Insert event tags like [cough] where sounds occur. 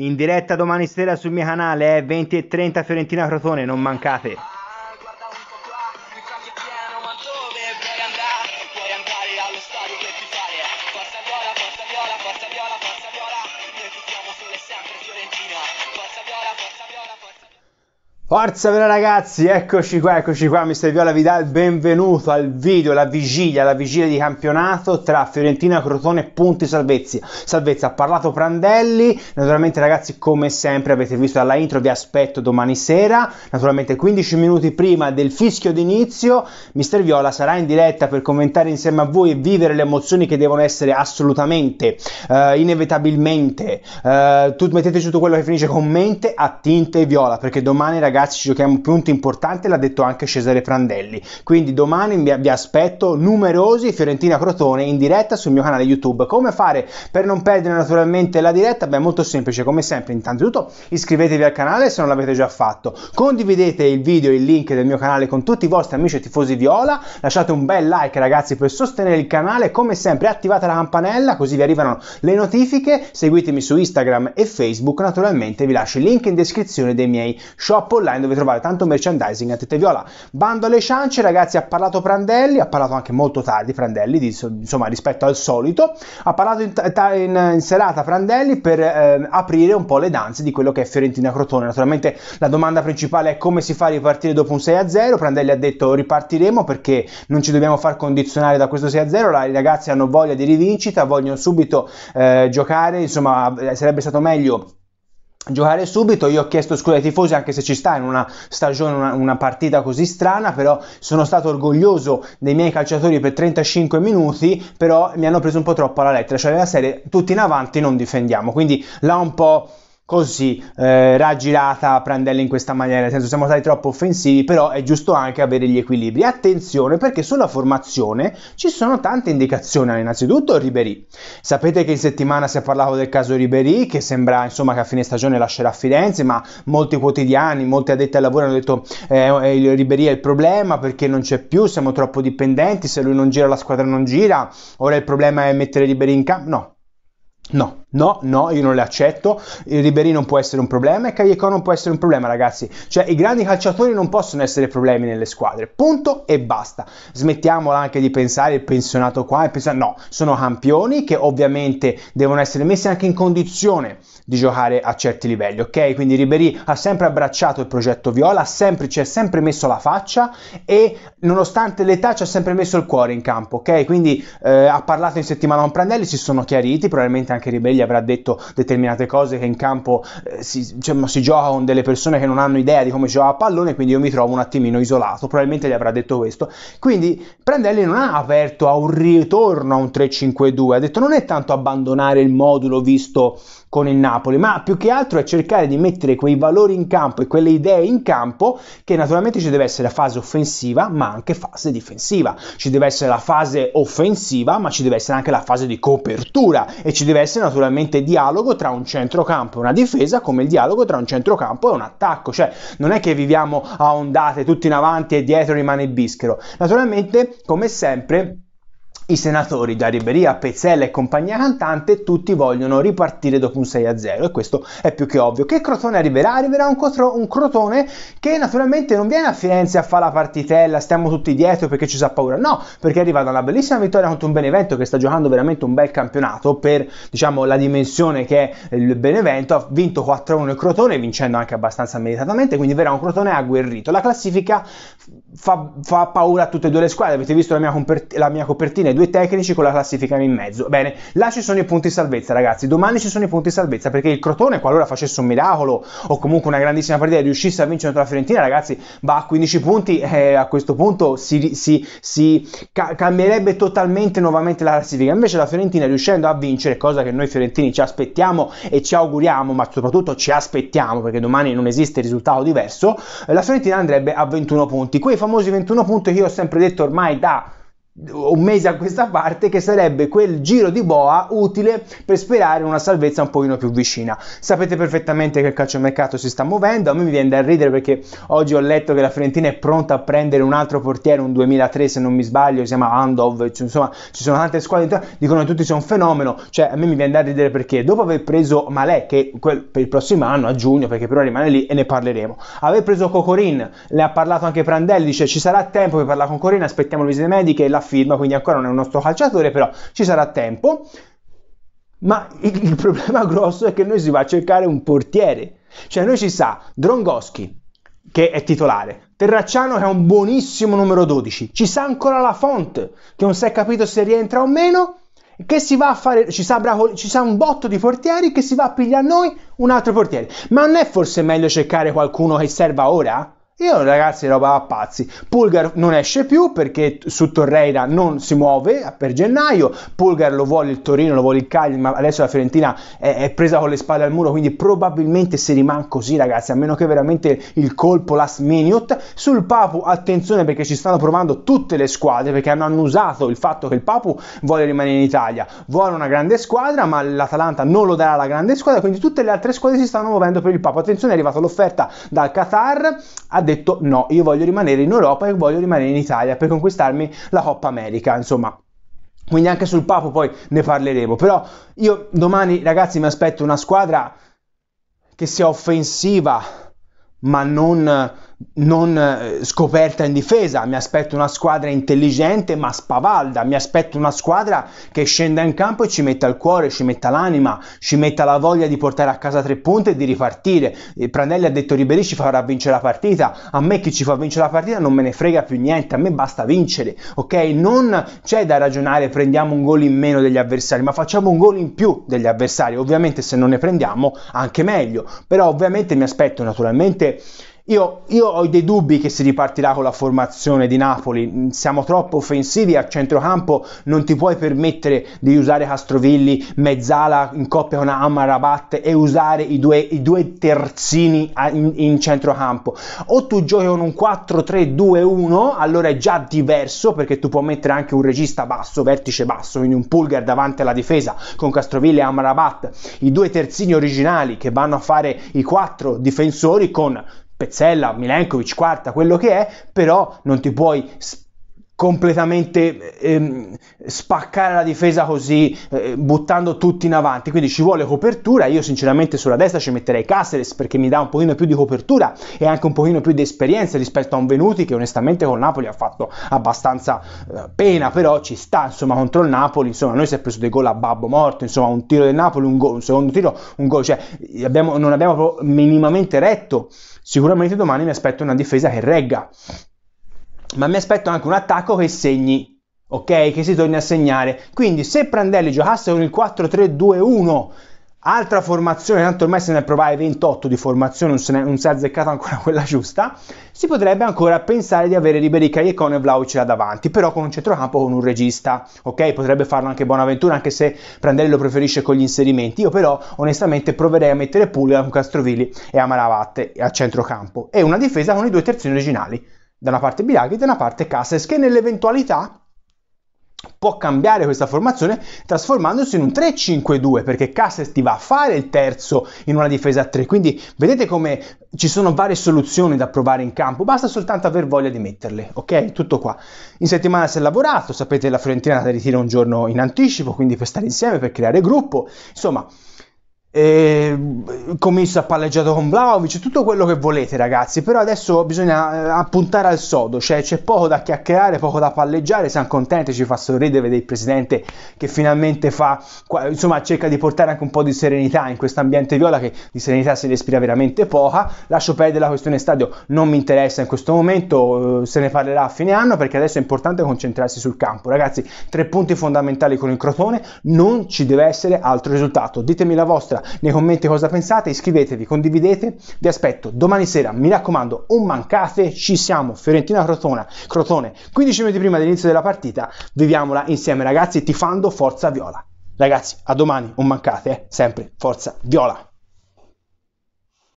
In diretta domani sera sul mio canale, eh, 20 e 30 Fiorentina Crotone, non mancate. Forza viola, forza viola Forza vera ragazzi, eccoci qua, eccoci qua, Mister Viola vi dà il benvenuto al video, la vigilia, la vigilia di campionato tra Fiorentina, Crotone e Punti Salvezzi. Salvezza ha parlato Prandelli, naturalmente ragazzi come sempre avete visto dalla intro vi aspetto domani sera, naturalmente 15 minuti prima del fischio d'inizio, Mister Viola sarà in diretta per commentare insieme a voi e vivere le emozioni che devono essere assolutamente, eh, inevitabilmente, eh, tu, metteteci tutto quello che finisce con mente a tinte viola perché domani ragazzi ragazzi ci giochiamo un punto importante, l'ha detto anche Cesare Prandelli. Quindi domani vi aspetto numerosi Fiorentina Crotone in diretta sul mio canale YouTube. Come fare per non perdere naturalmente la diretta? Beh, molto semplice, come sempre, intanto iscrivetevi al canale se non l'avete già fatto, condividete il video e il link del mio canale con tutti i vostri amici e tifosi viola, lasciate un bel like ragazzi per sostenere il canale, come sempre attivate la campanella così vi arrivano le notifiche, seguitemi su Instagram e Facebook, naturalmente vi lascio il link in descrizione dei miei shop online online dove trovare tanto merchandising a tette viola. Bando alle ciance, ragazzi, ha parlato Prandelli, ha parlato anche molto tardi Prandelli, di, insomma, rispetto al solito. Ha parlato in, in, in serata Prandelli per eh, aprire un po' le danze di quello che è Fiorentina Crotone. Naturalmente la domanda principale è come si fa a ripartire dopo un 6-0. Prandelli ha detto ripartiremo perché non ci dobbiamo far condizionare da questo 6-0. I ragazzi hanno voglia di rivincita, vogliono subito eh, giocare, insomma, sarebbe stato meglio giocare subito. Io ho chiesto scusa ai tifosi anche se ci sta in una stagione, una, una, partita così strana, però sono stato orgoglioso dei miei calciatori per 35 minuti, però mi hanno preso un po' troppo alla lettera, cioè la serie tutti in avanti non difendiamo, quindi là un po' così eh, raggirata a Prandelli in questa maniera, nel senso siamo stati troppo offensivi, però è giusto anche avere gli equilibri. Attenzione perché sulla formazione ci sono tante indicazioni, innanzitutto Ribery. Sapete che in settimana si è parlato del caso Ribery, che sembra insomma che a fine stagione lascerà Firenze, ma molti quotidiani, molti addetti al lavoro hanno detto eh, Ribery è il problema perché non c'è più, siamo troppo dipendenti, se lui non gira la squadra non gira, ora il problema è mettere Ribery in campo, no No, no, no, io non le accetto. Il Ribery non può essere un problema e Cagliecò non può essere un problema, ragazzi. Cioè, i grandi calciatori non possono essere problemi nelle squadre. Punto e basta. Smettiamola anche di pensare il pensionato qua e no, sono campioni che ovviamente devono essere messi anche in condizione di giocare a certi livelli, ok? Quindi Ribery ha sempre abbracciato il progetto Viola, sempre, ci ha sempre messo la faccia e nonostante l'età ci ha sempre messo il cuore in campo, ok? Quindi eh, ha parlato in settimana con Prandelli, si sono chiariti, probabilmente anche anche Ribelli avrà detto determinate cose che in campo eh, si, diciamo, si, gioca con delle persone che non hanno idea di come si gioca a pallone, quindi io mi trovo un attimino isolato, probabilmente gli avrà detto questo. Quindi Prandelli non ha aperto a un ritorno a un 3-5-2, ha detto non è tanto abbandonare il modulo visto con il Napoli, ma più che altro è cercare di mettere quei valori in campo e quelle idee in campo che naturalmente ci deve essere la fase offensiva, ma anche fase difensiva. Ci deve essere la fase offensiva, ma ci deve essere anche la fase di copertura e ci deve essere naturalmente dialogo tra un centrocampo e una difesa, come il dialogo tra un centrocampo e un attacco, cioè non è che viviamo a ondate tutti in avanti e dietro rimane il bischero. Naturalmente, come sempre, i senatori da Riberia, Pezzella e compagnia cantante tutti vogliono ripartire dopo un 6-0 e questo è più che ovvio. Che Crotone arriverà? Arriverà un, cotro, un, Crotone che naturalmente non viene a Firenze a fare la partitella, stiamo tutti dietro perché ci sa paura, no, perché arriva da una bellissima vittoria contro un Benevento che sta giocando veramente un bel campionato per diciamo, la dimensione che è il Benevento, ha vinto 4-1 il Crotone vincendo anche abbastanza meritatamente, quindi verrà un Crotone agguerrito. La classifica fa, fa, paura a tutte e due le squadre. Avete visto la mia, compert- la mia copertina, i due tecnici con la classifica in mezzo. Bene, là ci sono i punti salvezza, ragazzi. Domani ci sono i punti salvezza perché il Crotone, qualora facesse un miracolo o comunque una grandissima partita riuscisse a vincere contro la Fiorentina, ragazzi, va a 15 punti. [laughs] Eh, a questo punto si, si, si ca- cambierebbe totalmente nuovamente la classifica. Invece la Fiorentina, riuscendo a vincere, cosa che noi fiorentini ci aspettiamo e ci auguriamo, ma soprattutto ci aspettiamo perché domani non esiste risultato diverso, eh, la Fiorentina andrebbe a 21 punti. Quei famosi 21 punti che io ho sempre detto ormai da un mese a questa parte che sarebbe quel giro di boa utile per sperare una salvezza un pochino più vicina. Sapete perfettamente che il calciomercato si sta muovendo, a me mi viene da ridere perché oggi ho letto che la Fiorentina è pronta a prendere un altro portiere, un 2003 se non mi sbaglio, si chiama Andov, insomma ci sono tante squadre, dicono che tutti sono un fenomeno, cioè a me mi viene da ridere perché dopo aver preso Malè, che quel, per il prossimo anno, a giugno, perché però rimane lì e ne parleremo, aver preso Cocorin, ne ha parlato anche Prandelli, dice ci sarà tempo per parlare con Cocorin, aspettiamo le visite mediche, la a firma, quindi ancora non è un nostro calciatore, però ci sarà tempo. Ma il, il problema grosso è che noi si va a cercare un portiere. Cioè noi ci sa Drongoschi, che è titolare, Terracciano che è un buonissimo numero 12, ci sa ancora la font, che non si è capito se rientra o meno, che si va a fare, ci sa, Bravo, ci sa un botto di portieri che si va a pigliare a noi un altro portiere. Ma non è forse meglio cercare qualcuno che serva ora? Io ragazzi roba a pazzi. Pulgar non esce più perché su Torreira non si muove per gennaio. Pulgar lo vuole il Torino, lo vuole il Cagliari, ma adesso la Fiorentina è, è, presa con le spalle al muro, quindi probabilmente si rimane così ragazzi, a meno che veramente il colpo last minute. Sul Papu attenzione perché ci stanno provando tutte le squadre perché hanno annusato il fatto che il Papu vuole rimanere in Italia. Vuole una grande squadra, ma l'Atalanta non lo darà la grande squadra, quindi tutte le altre squadre si stanno muovendo per il Papu. Attenzione, è arrivata l'offerta dal Qatar. Ad detto no, io voglio rimanere in Europa e voglio rimanere in Italia per conquistarmi la Coppa America, insomma. Quindi anche sul Papo poi ne parleremo, però io domani ragazzi mi aspetto una squadra che sia offensiva, ma non non eh, scoperta in difesa, mi aspetto una squadra intelligente ma spavalda, mi aspetto una squadra che scenda in campo e ci metta il cuore, ci metta l'anima, ci metta la voglia di portare a casa tre punti e di ripartire. Eh, Pranelli ha detto Ribéry ci farà vincere la partita, a me chi ci fa vincere la partita non me ne frega più niente, a me basta vincere, ok? Non c'è da ragionare prendiamo un gol in meno degli avversari, ma facciamo un gol in più degli avversari, ovviamente se non ne prendiamo anche meglio, però ovviamente mi aspetto naturalmente io, io, ho dei dubbi che si ripartirà con la formazione di Napoli, siamo troppo offensivi a centrocampo, non ti puoi permettere di usare Castrovilli, Mezzala in coppia con Amarabat e usare i due, i due terzini in, in, centrocampo. O tu giochi con un 4-3-2-1, allora è già diverso perché tu puoi mettere anche un regista basso, vertice basso, quindi un pulgar davanti alla difesa con Castrovilli e Amarabat, i due terzini originali che vanno a fare i quattro difensori con Pezzella, Milenkovic, quarta, quello che è, però non ti puoi completamente ehm, spaccare la difesa così, eh, buttando tutti in avanti. Quindi ci vuole copertura. Io sinceramente sulla destra ci metterei Caceres perché mi dà un pochino più di copertura e anche un pochino più di esperienza rispetto a un Venuti che onestamente con Napoli ha fatto abbastanza eh, pena, però ci sta, insomma, contro il Napoli, insomma, noi si è preso dei gol a babbo morto, insomma, un tiro del Napoli, un, gol, un secondo tiro, un gol, cioè abbiamo, non abbiamo minimamente retto. Sicuramente domani mi aspetto una difesa che regga ma mi aspetto anche un attacco che segni ok? Che si torni a segnare. Quindi se Prandelli giocasse con il 4-3-2-1, altra formazione, tanto ormai se ne provai 28 di formazione, non, ne, non si è azzeccata ancora [laughs] quella giusta, si potrebbe ancora pensare di avere Riberica, Iecone e Vlaovic là davanti, però con un centrocampo con un regista, ok? Potrebbe farlo anche Bonaventura, anche se Prandelli lo preferisce con gli inserimenti. Io però onestamente proverei a mettere Puglia con Castrovilli e Amaravatte a centrocampo e una difesa con i due terzini originali da una parte Bilaghi e da una parte Casas, che nell'eventualità può cambiare questa formazione trasformandosi in un 3-5-2 perché Casses ti va a fare il terzo in una difesa a 3 quindi vedete come ci sono varie soluzioni da provare in campo basta soltanto aver voglia di metterle ok tutto qua in settimana si è lavorato sapete la Fiorentina ritira un giorno in anticipo quindi per stare insieme per creare gruppo insomma eh, ha mm, palleggiato con Vlaovic, tutto quello che volete ragazzi, però adesso bisogna eh, puntare al sodo, cioè c'è poco da chiacchierare, poco da palleggiare, siamo contenti, ci fa sorridere vedere il presidente che finalmente fa, insomma cerca di portare anche un po' di serenità in questo ambiente viola che di serenità si respira veramente poca, lascio perdere la questione stadio, non mi interessa in questo momento, eh, se ne parlerà a fine anno perché adesso è importante concentrarsi sul campo, ragazzi, tre punti fondamentali con il Crotone, non ci deve essere altro risultato, ditemi la vostra allora, nei commenti cosa pensate, iscrivetevi, condividete, vi aspetto domani sera, mi raccomando, un mancate, ci siamo, Fiorentina Crotona, Crotone, 15 minuti prima dell'inizio della partita, viviamola insieme ragazzi, tifando Forza Viola. Ragazzi, a domani, un mancate, eh? sempre Forza Viola.